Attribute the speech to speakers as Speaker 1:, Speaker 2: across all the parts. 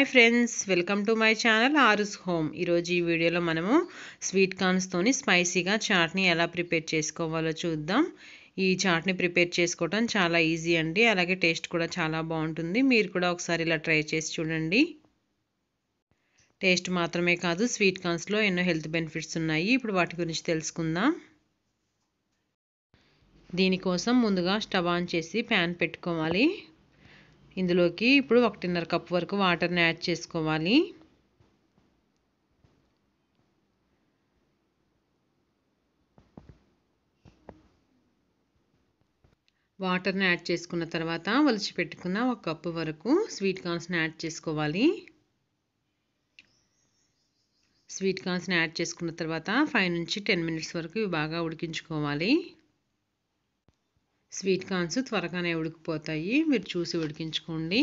Speaker 1: hi friends welcome to my channel Aaru's home ఈరోజు ఈ వీడియోలో మనము స్వీట్ కార్న్స్తోని స్పైసీగా చాట్ని ఎలా ప్రిపేర్ చేసుకోవాలో చూద్దాం ఈ చాట్ని ప్రిపేర్ చేసుకోవటం చాలా ఈజీ అండి అలాగే టేస్ట్ కూడా చాలా బాగుంటుంది మీరు కూడా ఒకసారి ఇలా ట్రై చేసి చూడండి టేస్ట్ మాత్రమే కాదు స్వీట్ కార్న్స్లో ఎన్నో హెల్త్ బెనిఫిట్స్ ఉన్నాయి ఇప్పుడు వాటి గురించి తెలుసుకుందాం దీనికోసం ముందుగా స్టవ్ ఆన్ చేసి ప్యాన్ పెట్టుకోవాలి ఇందులోకి ఇప్పుడు ఒకటిన్నర కప్ వరకు వాటర్ని యాడ్ చేసుకోవాలి వాటర్ని యాడ్ చేసుకున్న తర్వాత ఒలిచి పెట్టుకున్న ఒక కప్పు వరకు స్వీట్ కార్న్స్ని యాడ్ చేసుకోవాలి స్వీట్ కార్న్స్ని యాడ్ చేసుకున్న తర్వాత ఫైవ్ నుంచి టెన్ మినిట్స్ వరకు ఇవి బాగా ఉడికించుకోవాలి స్వీట్ కార్న్స్ త్వరగానే ఉడికిపోతాయి మీరు చూసి ఉడికించుకోండి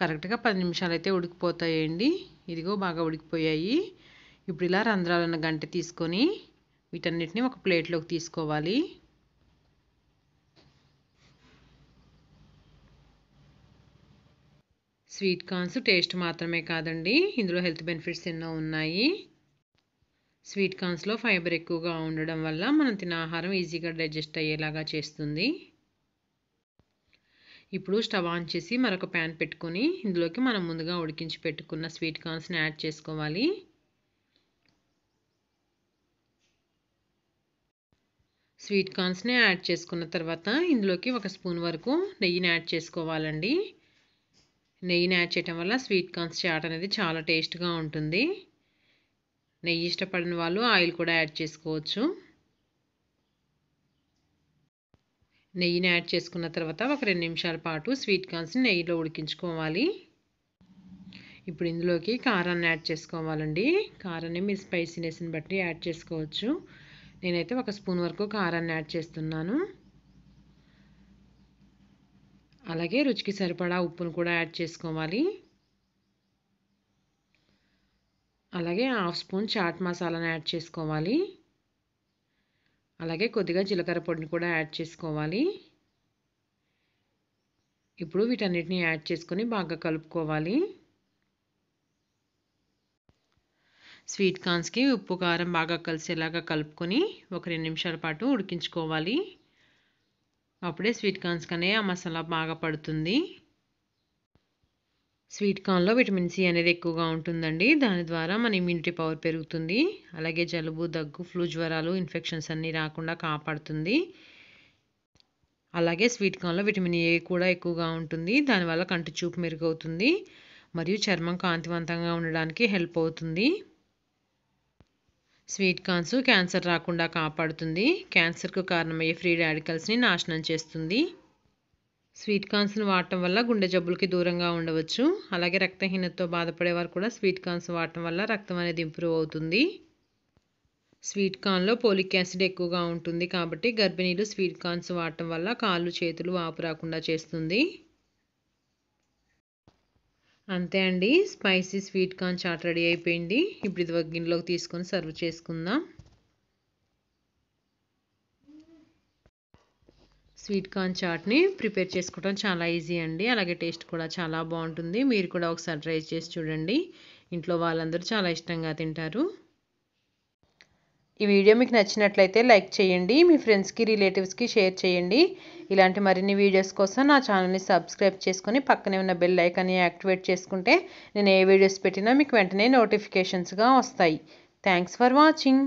Speaker 1: కరెక్ట్గా పది నిమిషాలు అయితే ఉడికిపోతాయండి ఇదిగో బాగా ఉడికిపోయాయి ఇప్పుడు ఇలా రంధ్రాలున్న గంట తీసుకొని వీటన్నిటిని ఒక ప్లేట్లోకి తీసుకోవాలి స్వీట్ కార్న్స్ టేస్ట్ మాత్రమే కాదండి ఇందులో హెల్త్ బెనిఫిట్స్ ఎన్నో ఉన్నాయి స్వీట్ కార్న్స్లో ఫైబర్ ఎక్కువగా ఉండడం వల్ల మనం తిన ఆహారం ఈజీగా డైజెస్ట్ అయ్యేలాగా చేస్తుంది ఇప్పుడు స్టవ్ ఆన్ చేసి మరొక ప్యాన్ పెట్టుకొని ఇందులోకి మనం ముందుగా ఉడికించి పెట్టుకున్న స్వీట్ కార్న్స్ని యాడ్ చేసుకోవాలి స్వీట్ కార్న్స్ని యాడ్ చేసుకున్న తర్వాత ఇందులోకి ఒక స్పూన్ వరకు నెయ్యిని యాడ్ చేసుకోవాలండి నెయ్యిని యాడ్ చేయటం వల్ల స్వీట్ కార్న్స్ చాట్ అనేది చాలా టేస్ట్గా ఉంటుంది నెయ్యి ఇష్టపడిన వాళ్ళు ఆయిల్ కూడా యాడ్ చేసుకోవచ్చు నెయ్యిని యాడ్ చేసుకున్న తర్వాత ఒక రెండు నిమిషాల పాటు స్వీట్ కార్న్స్ని నెయ్యిలో ఉడికించుకోవాలి ఇప్పుడు ఇందులోకి కారాన్ని యాడ్ చేసుకోవాలండి కారాన్ని మీ స్పైసీనెస్ని బట్టి యాడ్ చేసుకోవచ్చు నేనైతే ఒక స్పూన్ వరకు కారాన్ని యాడ్ చేస్తున్నాను అలాగే రుచికి సరిపడా ఉప్పును కూడా యాడ్ చేసుకోవాలి అలాగే హాఫ్ స్పూన్ చాట్ మసాలాను యాడ్ చేసుకోవాలి అలాగే కొద్దిగా జీలకర్ర పొడిని కూడా యాడ్ చేసుకోవాలి ఇప్పుడు వీటన్నిటిని యాడ్ చేసుకొని బాగా కలుపుకోవాలి స్వీట్ కార్న్స్కి ఉప్పు కారం బాగా కలిసేలాగా కలుపుకొని ఒక రెండు నిమిషాల పాటు ఉడికించుకోవాలి అప్పుడే స్వీట్ కార్న్స్కి అనే ఆ మసాలా బాగా పడుతుంది స్వీట్ కార్న్లో విటమిన్ సి అనేది ఎక్కువగా ఉంటుందండి దాని ద్వారా మన ఇమ్యూనిటీ పవర్ పెరుగుతుంది అలాగే జలుబు దగ్గు ఫ్లూ జ్వరాలు ఇన్ఫెక్షన్స్ అన్నీ రాకుండా కాపాడుతుంది అలాగే స్వీట్ కార్న్లో విటమిన్ ఏ కూడా ఎక్కువగా ఉంటుంది దానివల్ల కంటి చూపు మెరుగవుతుంది మరియు చర్మం కాంతివంతంగా ఉండడానికి హెల్ప్ అవుతుంది స్వీట్ కార్న్స్ క్యాన్సర్ రాకుండా కాపాడుతుంది క్యాన్సర్కు కారణమయ్యే ఫ్రీ రాడికల్స్ని నాశనం చేస్తుంది స్వీట్ కార్న్స్ని వాడటం వల్ల గుండె జబ్బులకి దూరంగా ఉండవచ్చు అలాగే రక్తహీనతతో బాధపడేవారు కూడా స్వీట్ కార్న్స్ వాడటం వల్ల రక్తం అనేది ఇంప్రూవ్ అవుతుంది స్వీట్ కార్న్లో పోలిక్ యాసిడ్ ఎక్కువగా ఉంటుంది కాబట్టి గర్భిణీలు స్వీట్ కార్న్స్ వాడటం వల్ల కాళ్ళు చేతులు వాపు రాకుండా చేస్తుంది అంతే అండి spicy sweet corn chaat ready అయిపోయింది ఇప్పుడు ఇది ఒక గిన్నెలోకి తీసుకొని సర్వ్ చేసుకుందాం స్వీట్ కార్న్ చాట్ని ప్రిపేర్ చేసుకోవడం చాలా ఈజీ అండి అలాగే టేస్ట్ కూడా చాలా బాగుంటుంది మీరు కూడా ఒకసారి ట్రై చేసి చూడండి ఇంట్లో వాళ్ళందరూ చాలా ఇష్టంగా తింటారు ఈ వీడియో మీకు నచ్చినట్లయితే లైక్ చేయండి మీ ఫ్రెండ్స్కి రిలేటివ్స్కి షేర్ చేయండి ఇలాంటి మరిన్ని వీడియోస్ కోసం నా ఛానల్ని సబ్స్క్రైబ్ చేసుకొని పక్కనే ఉన్న బెల్ ఐకాన్ని యాక్టివేట్ చేసుకుంటే నేను ఏ వీడియోస్ పెట్టినా మీకు వెంటనే నోటిఫికేషన్స్గా వస్తాయి థ్యాంక్స్ ఫర్ వాచింగ్